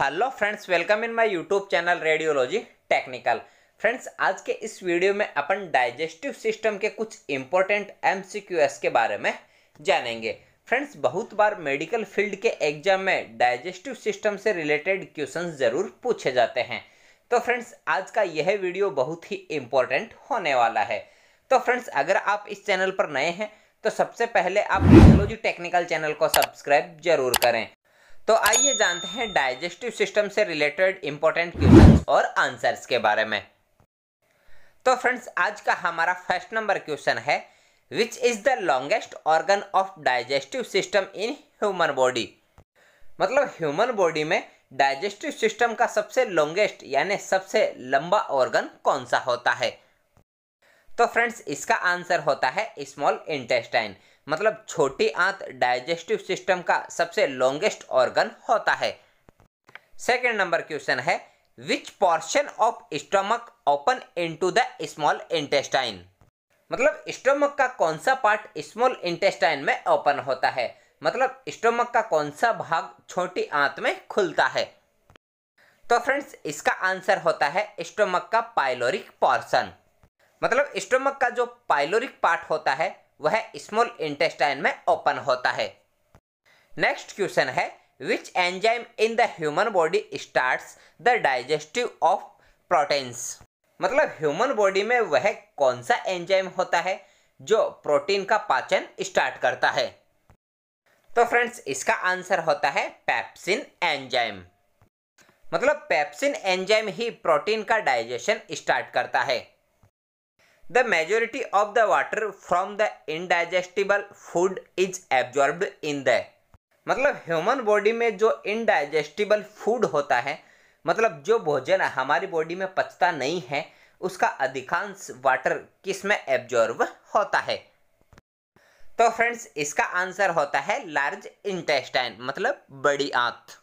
hello friends welcome in my YouTube channel radiology technical friends आज के इस video में अपन डाइजेस्टिव सिस्टम के कुछ इंपॉर्टेंट एमसीक्यूएस के बारे में जानेंगे फ्रेंड्स बहुत बार मेडिकल फील्ड के एग्जाम में डाइजेस्टिव सिस्टम से रिलेटेड क्वेश्चन ज़रूर पूछे जाते हैं तो फ्रेंड्स आज का यह वीडियो बहुत ही इम्पोर्टेंट होने वाला है तो फ्रेंड्स अगर आप इस चैनल पर नए हैं तो सबसे पहले आप रेडियोलॉजी टेक्निकल चैनल को सब्सक्राइब जरूर करें तो आइए जानते हैं डाइजेस्टिव सिस्टम से रिलेटेड इंपॉर्टेंट क्वेश्चन और आंसर्स के बारे में तो फ्रेंड्स आज का हमारा फर्स्ट नंबर क्वेश्चन है which is the longest organ of digestive system in human body मतलब ह्यूमन बॉडी में डाइजेस्टिव सिस्टम का सबसे लॉन्गेस्ट यानी सबसे लंबा ऑर्गन कौन सा होता है तो फ्रेंड्स इसका आंसर होता है स्मॉल इंटेस्टाइन मतलब छोटी आंत डाइजेस्टिव सिस्टम का सबसे लॉन्गेस्ट ऑर्गन होता है सेकेंड नंबर क्वेश्चन है which portion of stomach open to the small intestine मतलब स्टोमक का कौन सा पार्ट स्मॉल इंटेस्टाइन में ओपन होता है मतलब स्टोमक का कौन सा भाग छोटी आंत में खुलता है तो फ्रेंड्स इसका आंसर होता है स्टोमक का पाइलोरिक पोर्शन मतलब स्टोमक का जो पाइलोरिक पार्ट होता है वह स्मॉल इंटेस्टाइन में ओपन होता है नेक्स्ट क्वेश्चन है which enzyme in the human body start the digestive of proteins मतलब ह्यूमन बॉडी में वह कौन सा एंजाइम होता है जो प्रोटीन का पाचन स्टार्ट करता है तो फ्रेंड्स इसका आंसर होता है पैप्सिन एंजाइम मतलब पैप्सिन एंजाइम ही प्रोटीन का डाइजेशन स्टार्ट करता है the majority of the water from the indigestible food is absorb in the मतलब ह्यूमन बॉडी में जो इनडाइजेस्टिबल फूड होता है मतलब जो भोजन हमारी बॉडी में पचता नहीं है उसका अधिकांश वाटर किस में एब्जॉर्ब होता है तो फ्रेंड्स इसका आंसर होता है लार्ज इंटेस्टाइन मतलब बड़ी आंत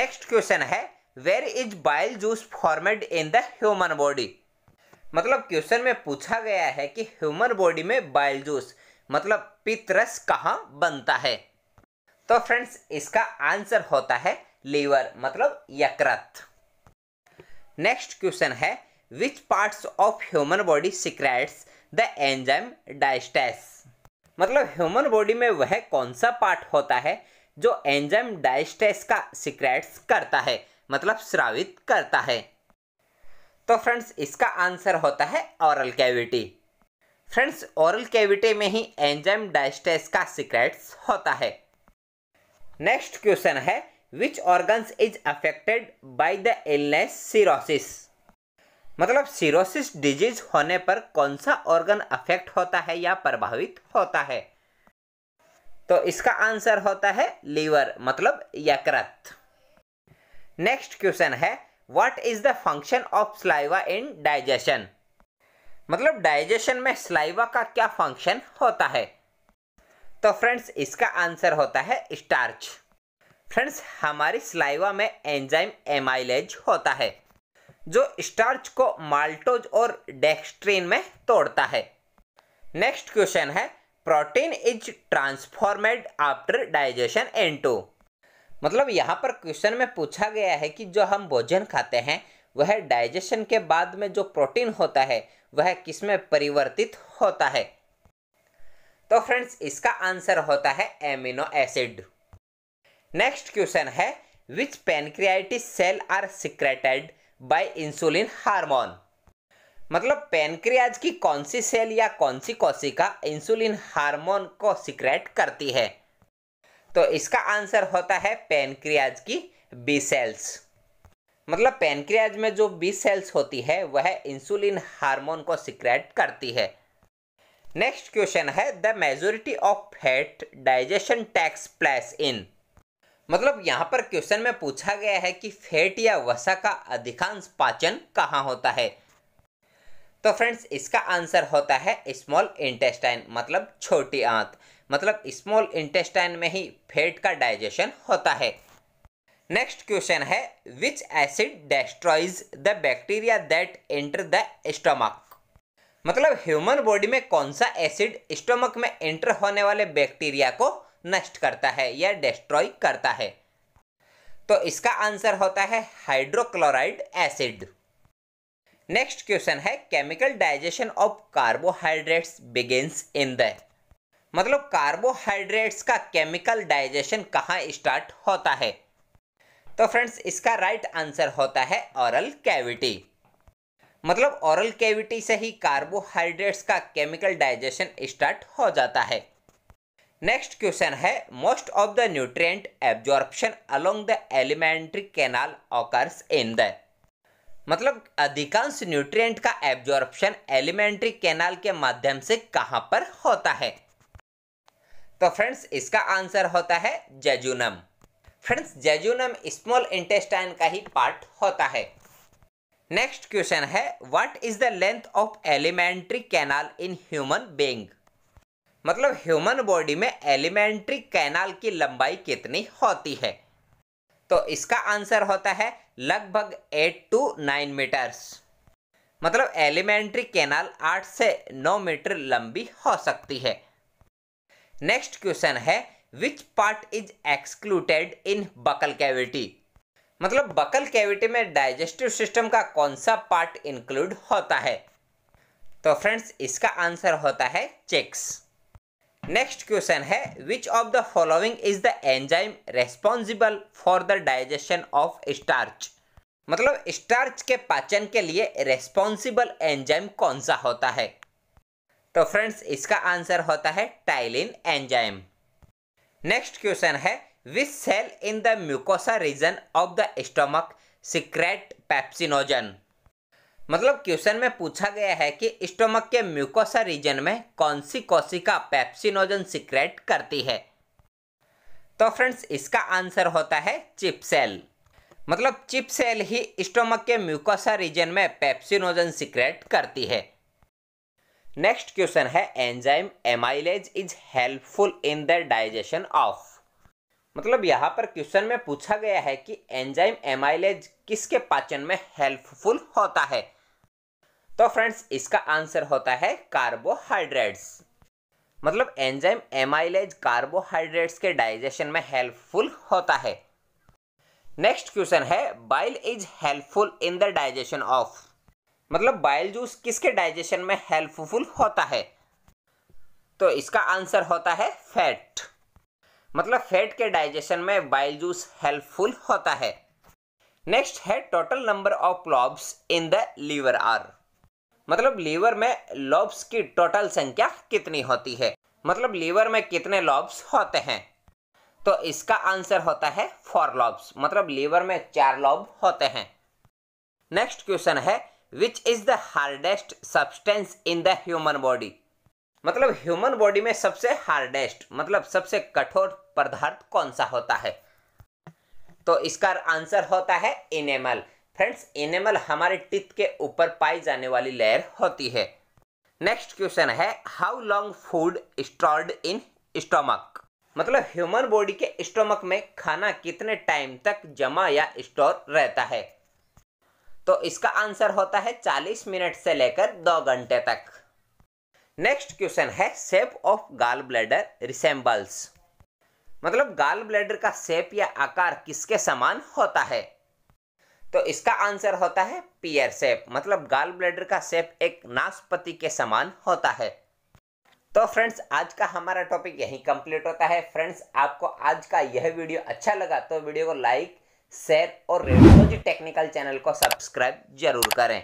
नेक्स्ट क्वेश्चन है where is bile juice formed in the human body मतलब क्वेश्चन में पूछा गया है कि ह्यूमन बॉडी में बाइल जूस मतलब पितरस कहाँ बनता है तो फ्रेंड्स इसका आंसर होता है लीवर मतलब यकृत नेक्स्ट क्वेश्चन है which parts of human body secretes the enzyme diastase मतलब ह्यूमन बॉडी में वह कौन सा पार्ट होता है जो एंजाइम डाइस्टेस का सिक्रेट्स करता है मतलब श्रावित करता है तो फ्रेंड्स इसका आंसर होता है oral cavity friends oral cavity में ही एंजाइम डाइस्टेस का सीक्रेट्स होता है नेक्स्ट क्वेश्चन है which organs is affected by the illness cirrhosis मतलब सीरोसिस डिजीज होने पर कौन सा ऑर्गन अफेक्ट होता है या प्रभावित होता है तो इसका आंसर होता है लीवर मतलब यकृत नेक्स्ट क्वेश्चन है what is the function of saliva in digestion मतलब डाइजेशन में स्लाइवा का क्या फंक्शन होता है तो फ्रेंड्स इसका आंसर होता है स्टार्च फ्रेंड्स हमारी स्लाइवा में एंजाइम एमाइलेज होता है जो स्टार्च को माल्टोज और डेक्सट्रीन में तोड़ता है नेक्स्ट क्वेश्चन है protein is transformed after digestion into मतलब यहाँ पर क्वेश्चन में पूछा गया है कि जो हम भोजन खाते हैं वह डाइजेशन के बाद में जो प्रोटीन होता है वह किस में परिवर्तित होता है तो फ्रेंड्स इसका आंसर होता है एमिनो एसिड नेक्स्ट क्वेश्चन है which pancreatitis cell are secreted by insulin hormone मतलब पेनक्रियाज की कौन सी सेल या कौन सी कोशिका इंसुलिन हार्मोन को सिक्रेट करती है तो इसका आंसर होता है पेनक्रियाज की बी सेल्स मतलब पेनक्रियाज में जो बी सेल्स होती है वह इंसुलिन हार्मोन को सिक्रेट करती है नेक्स्ट क्वेश्चन है the majority of fat digestion takes place in मतलब यहाँ पर क्वेश्चन में पूछा गया है कि फैट या वसा का अधिकांश पाचन कहाँ होता है तो फ्रेंड्स इसका आंसर होता है स्मॉल इंटेस्टाइन मतलब छोटी आंत मतलब स्मॉल इंटेस्टाइन में ही फैट का डाइजेशन होता है नेक्स्ट क्वेश्चन है which acid destroys the bacteria that enter the stomach मतलब ह्यूमन बॉडी में कौन सा एसिड स्टोमक में एंटर होने वाले बैक्टीरिया को नष्ट करता है या डिस्ट्रॉय करता है तो इसका आंसर होता है हाइड्रोक्लोराइड एसिड नेक्स्ट क्वेश्चन है chemical digestion of carbohydrates begins in the मतलब कार्बोहाइड्रेट्स का केमिकल डाइजेशन कहाँ स्टार्ट होता है तो फ्रेंड्स इसका राइट आंसर होता है ऑरल कैविटी मतलब ऑरल कैविटी से ही कार्बोहाइड्रेट्स का केमिकल डाइजेशन स्टार्ट हो जाता है नेक्स्ट क्वेश्चन है most of the nutrient absorption along the alimentary canal occurs in the मतलब अधिकांश न्यूट्रिएंट का एब्जॉर्प्शन एलिमेंट्री कैनाल के माध्यम से कहाँ पर होता है तो फ्रेंड्स इसका आंसर होता है jejunum friends jejunum small intestine का ही पार्ट होता है नेक्स्ट क्वेश्चन है what is the length of alimentary canal in human being मतलब ह्यूमन बॉडी में एलिमेंट्री कैनाल की लंबाई कितनी होती है तो इसका आंसर होता है लगभग एट टू नाइन मीटर्स मतलब एलिमेंट्री कैनाल आठ से नौ मीटर लंबी हो सकती है नेक्स्ट क्वेश्चन है which part is excluded in buccal cavity मतलब बकल कैविटी में डाइजेस्टिव सिस्टम का कौन सा पार्ट इंक्लूड होता है तो फ्रेंड्स इसका आंसर होता है चेक्स नेक्स्ट क्वेश्चन है which of the following is the enzyme responsible for the digestion of starch मतलब स्टार्च के पाचन के लिए रेस्पॉन्सिबल एंजाइम कौन सा होता है तो फ्रेंड्स इसका आंसर होता है टाइलिन एंजाइम नेक्स्ट क्वेश्चन है which cell in the mucosa region of the stomach secrete pepsinogen मतलब क्वेश्चन में पूछा गया है कि स्टोमक के म्यूकोसा रीजन में कौन सी कोशिका पैप्सिनोजन सिक्रेट करती है तो फ्रेंड्स इसका आंसर होता है चिप सेल मतलब चिप सेल ही स्टोमक के म्यूकोसा रीजन में पैप्सिनोजन सिक्रेट करती है नेक्स्ट क्वेश्चन है enzyme amylase is helpful in the digestion of मतलब यहाँ पर क्वेश्चन में पूछा गया है कि एंजाइम एमाइलेज किसके पाचन में हेल्पफुल होता है तो फ्रेंड्स इसका आंसर होता है कार्बोहाइड्रेट्स मतलब एंजाइम एमाइलेज कार्बोहाइड्रेट्स के डाइजेशन में हेल्पफुल होता है नेक्स्ट क्वेश्चन है bile is helpful in the digestion of मतलब बाइल जूस किसके डाइजेशन में हेल्पफुल होता है तो इसका आंसर होता है फैट मतलब फैट के डाइजेशन में बाइल जूस हेल्पफुल होता है नेक्स्ट है total number of lobes in the liver are मतलब लीवर में लॉब्स की टोटल संख्या कितनी होती है मतलब लीवर में कितने लॉब्स होते हैं तो इसका आंसर होता है फोर लॉब्स मतलब लीवर में चार लॉब होते हैं नेक्स्ट क्वेश्चन है which is the hardest substance in the human body मतलब ह्यूमन बॉडी में सबसे हार्डेस्ट मतलब सबसे कठोर पदार्थ कौन सा होता है तो इसका आंसर होता है इनेमल फ्रेंड्स इनेमल हमारे टिथ के ऊपर पाई जाने वाली लेयर होती है नेक्स्ट क्वेश्चन है how long food stored in stomach मतलब ह्यूमन बॉडी के स्टोमक में खाना कितने टाइम तक जमा या स्टोर रहता है तो इसका आंसर होता है 40 मिनट से लेकर दो घंटे तक नेक्स्ट क्वेश्चन है shape of gall bladder resembles मतलब गाल ब्लैडर का सेप या आकार किसके समान होता है तो इसका आंसर होता है पियर सेप मतलब गाल ब्लैडर का सेप एक नाशपति के समान होता है तो फ्रेंड्स आज का हमारा टॉपिक यहीं कंप्लीट होता है फ्रेंड्स आपको आज का यह वीडियो अच्छा लगा तो वीडियो को लाइक शेयर और रेडियोलॉजी टेक्निकल चैनल को सब्सक्राइब जरूर करें